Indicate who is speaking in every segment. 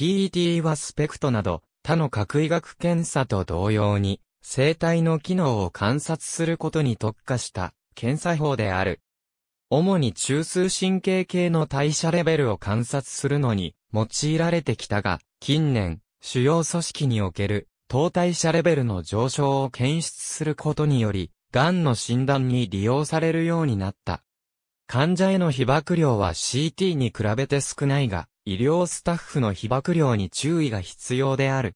Speaker 1: PET はスペクトなど、他の核医学検査と同様に、生体の機能を観察することに特化した検査法である。主に中枢神経系の代謝レベルを観察するのに用いられてきたが、近年、主要組織における糖代謝レベルの上昇を検出することにより、癌の診断に利用されるようになった。患者への被曝量は CT に比べて少ないが、医療スタッフの被爆量に注意が必要である。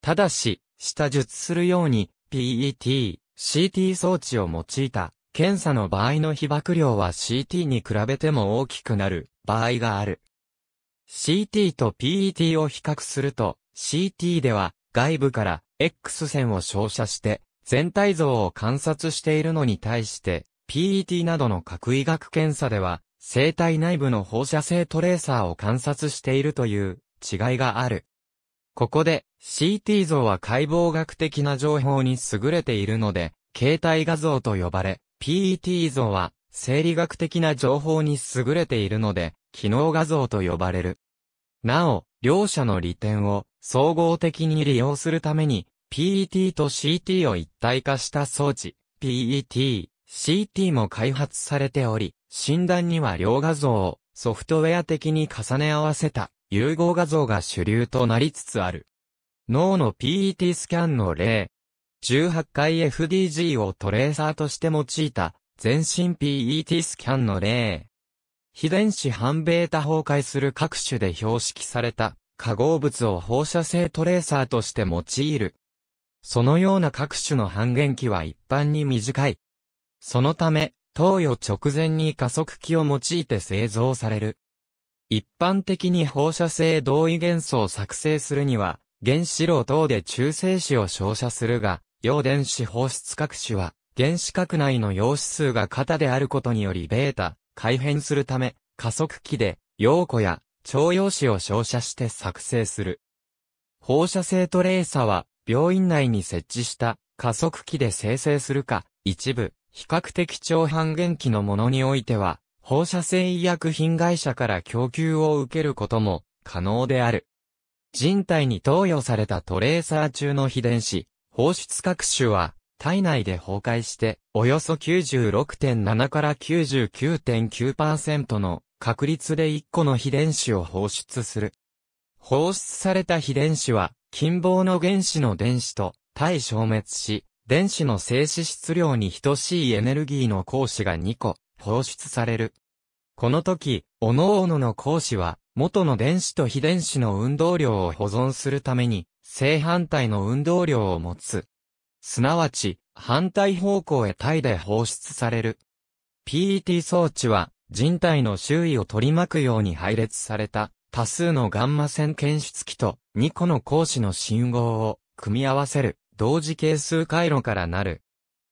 Speaker 1: ただし、下述するように、PET、CT 装置を用いた検査の場合の被爆量は CT に比べても大きくなる場合がある。CT と PET を比較すると、CT では外部から X 線を照射して全体像を観察しているのに対して、PET などの核医学検査では生体内部の放射性トレーサーを観察しているという違いがある。ここで CT 像は解剖学的な情報に優れているので、形態画像と呼ばれ、PET 像は生理学的な情報に優れているので、機能画像と呼ばれる。なお、両者の利点を総合的に利用するために、PET と CT を一体化した装置、PET、CT も開発されており、診断には両画像をソフトウェア的に重ね合わせた融合画像が主流となりつつある。脳の PET スキャンの例。18回 FDG をトレーサーとして用いた全身 PET スキャンの例。非電子半ベータ崩壊する各種で標識された化合物を放射性トレーサーとして用いる。そのような各種の半減期は一般に短い。そのため、投与直前に加速器を用いて製造される。一般的に放射性同位元素を作成するには、原子炉等で中性子を照射するが、陽電子放出核子は、原子核内の陽子数が型であることによりベータ、改変するため、加速器で、陽子や超陽子を照射して作成する。放射性トレーサは、病院内に設置した加速器で生成するか、一部、比較的超半減期のものにおいては、放射性医薬品会社から供給を受けることも可能である。人体に投与されたトレーサー中の非電子、放出各種は、体内で崩壊して、およそ96.7から99.9%の確率で1個の非電子を放出する。放出された非電子は、近傍の原子の電子と対消滅し、電子の静止質量に等しいエネルギーの光子が2個放出される。この時、各々の光子は元の電子と非電子の運動量を保存するために正反対の運動量を持つ。すなわち、反対方向へ体で放出される。PET 装置は人体の周囲を取り巻くように配列された多数のガンマ線検出器と2個の光子の信号を組み合わせる同時係数回路からなる。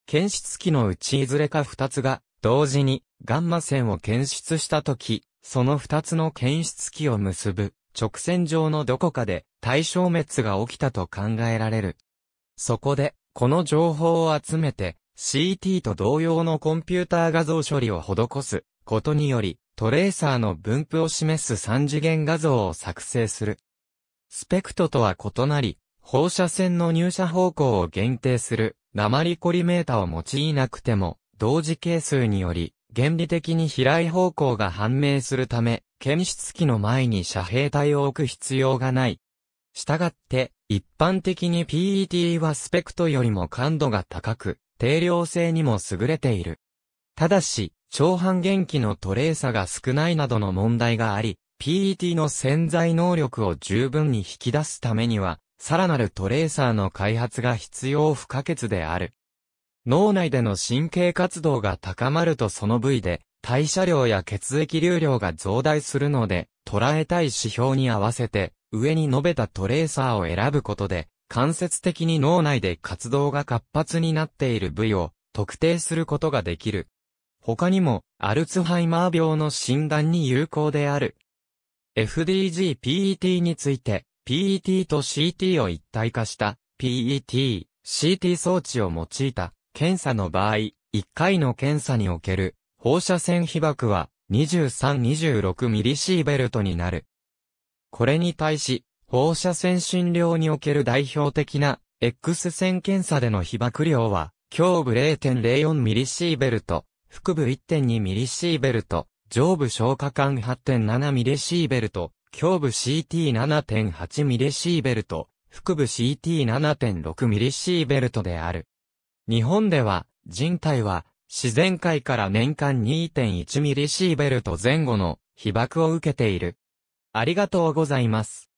Speaker 1: 検出器のうちいずれか2つが、同時に、ガンマ線を検出したとき、その2つの検出器を結ぶ、直線上のどこかで、対消滅が起きたと考えられる。そこで、この情報を集めて、CT と同様のコンピューター画像処理を施すことにより、トレーサーの分布を示す3次元画像を作成する。スペクトとは異なり、放射線の入射方向を限定する、鉛コリメータを用いなくても、同時係数により、原理的に飛来方向が判明するため、検出器の前に遮蔽体を置く必要がない。したがって、一般的に PET はスペクトよりも感度が高く、定量性にも優れている。ただし、超半減期のトレーサが少ないなどの問題があり、PET の潜在能力を十分に引き出すためには、さらなるトレーサーの開発が必要不可欠である。脳内での神経活動が高まるとその部位で、代謝量や血液流量が増大するので、捉えたい指標に合わせて、上に述べたトレーサーを選ぶことで、間接的に脳内で活動が活発になっている部位を特定することができる。他にも、アルツハイマー病の診断に有効である。FDG-PET について、PET と CT を一体化した PET、CT 装置を用いた検査の場合、1回の検査における放射線被曝は2 3 2 6ミリシーベルトになる。これに対し、放射線診療における代表的な X 線検査での被曝量は、胸部0 0 4ミリシーベルト、腹部1 2ミリシーベルト、上部消化管8 7ミリシーベルト、胸部 CT7.8 ミリシーベルト、腹部 CT7.6 ミリシーベルトである。日本では、人体は、自然界から年間2.1ミリシーベルト前後の被爆を受けている。ありがとうございます。